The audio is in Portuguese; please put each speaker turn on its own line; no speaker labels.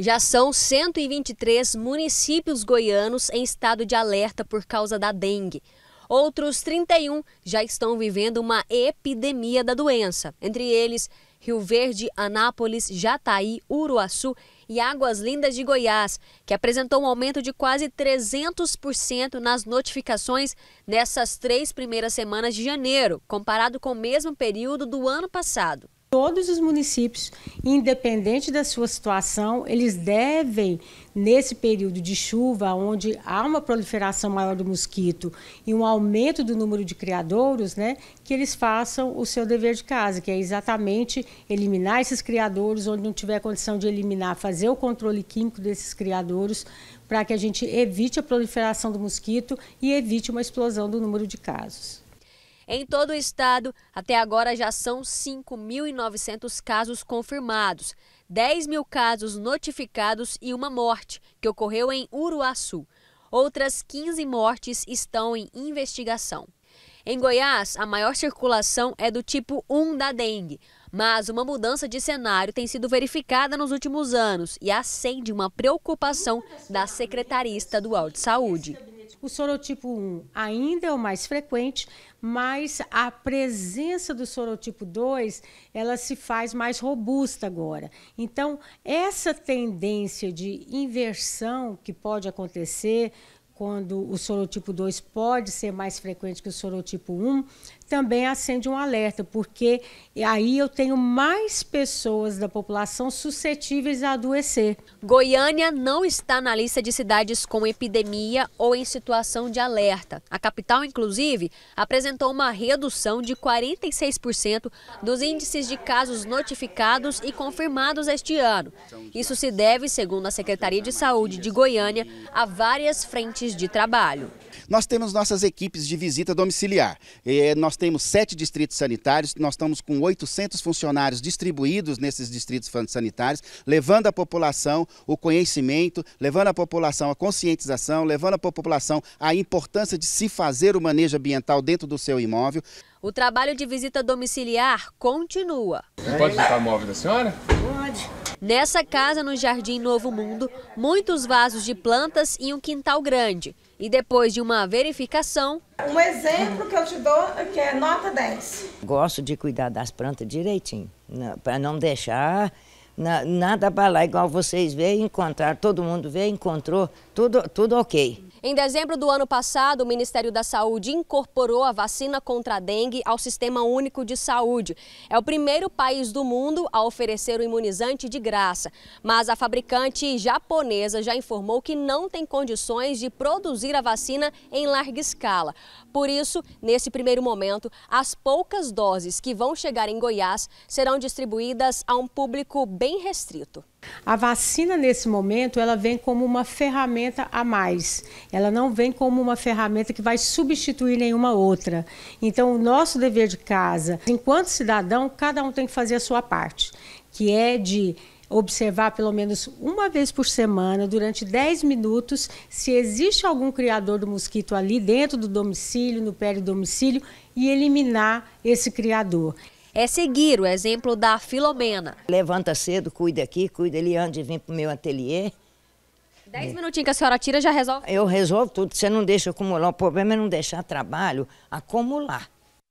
Já são 123 municípios goianos em estado de alerta por causa da dengue. Outros 31 já estão vivendo uma epidemia da doença, entre eles Rio Verde, Anápolis, Jataí, Uruaçu e Águas Lindas de Goiás, que apresentou um aumento de quase 300% nas notificações nessas três primeiras semanas de janeiro, comparado com o mesmo período do ano passado.
Todos os municípios, independente da sua situação, eles devem, nesse período de chuva, onde há uma proliferação maior do mosquito e um aumento do número de criadouros, né, que eles façam o seu dever de casa, que é exatamente eliminar esses criadouros onde não tiver condição de eliminar, fazer o controle químico desses criadouros para que a gente evite a proliferação do mosquito e evite uma explosão do número de casos.
Em todo o estado, até agora já são 5.900 casos confirmados, 10 mil casos notificados e uma morte, que ocorreu em Uruaçu. Outras 15 mortes estão em investigação. Em Goiás, a maior circulação é do tipo 1 da dengue, mas uma mudança de cenário tem sido verificada nos últimos anos e acende uma preocupação da Secretaria Estadual de Saúde. O sorotipo 1 ainda é o mais frequente, mas a presença do
sorotipo 2, ela se faz mais robusta agora. Então, essa tendência de inversão que pode acontecer quando o sorotipo 2 pode ser mais frequente que o sorotipo 1, também acende um alerta, porque
aí eu tenho mais pessoas da população suscetíveis a adoecer. Goiânia não está na lista de cidades com epidemia ou em situação de alerta. A capital, inclusive, apresentou uma redução de 46% dos índices de casos notificados e confirmados este ano. Isso se deve, segundo a Secretaria de Saúde de Goiânia, a várias frentes de trabalho. Nós temos nossas equipes de visita domiciliar. Eh, nós temos sete distritos sanitários, nós estamos com 800 funcionários distribuídos nesses distritos sanitários, levando à população o conhecimento, levando à população a conscientização, levando à população a importância de se fazer o manejo ambiental dentro do seu imóvel. O trabalho de visita domiciliar continua. pode ficar móvel da senhora? Pode. Nessa casa, no Jardim Novo Mundo, muitos vasos de plantas e um quintal grande. E depois de uma verificação... Um exemplo que eu te dou é que é nota 10. Gosto de cuidar das plantas direitinho, né, para não deixar nada abalar, igual vocês veem, encontrar, todo mundo veio, encontrou, tudo, tudo ok. Em dezembro do ano passado, o Ministério da Saúde incorporou a vacina contra a dengue ao Sistema Único de Saúde. É o primeiro país do mundo a oferecer o imunizante de graça. Mas a fabricante japonesa já informou que não tem condições de produzir a vacina em larga escala. Por isso, nesse primeiro momento, as poucas doses que vão chegar em Goiás serão distribuídas a um público bem restrito.
A vacina nesse momento ela vem como uma ferramenta a mais. Ela não vem como uma ferramenta que vai substituir nenhuma outra. Então o nosso dever de casa, enquanto cidadão, cada um tem que fazer a sua parte, que é de observar pelo menos uma vez por semana, durante 10 minutos, se existe algum criador do mosquito ali dentro do domicílio, no pé do domicílio, e eliminar esse criador
é seguir o exemplo da Filomena. Levanta cedo, cuida aqui, cuida ali antes de vir para o meu ateliê. Dez minutinhos que a senhora tira já resolve? Eu resolvo tudo. Você não deixa acumular. O problema é não deixar trabalho acumular.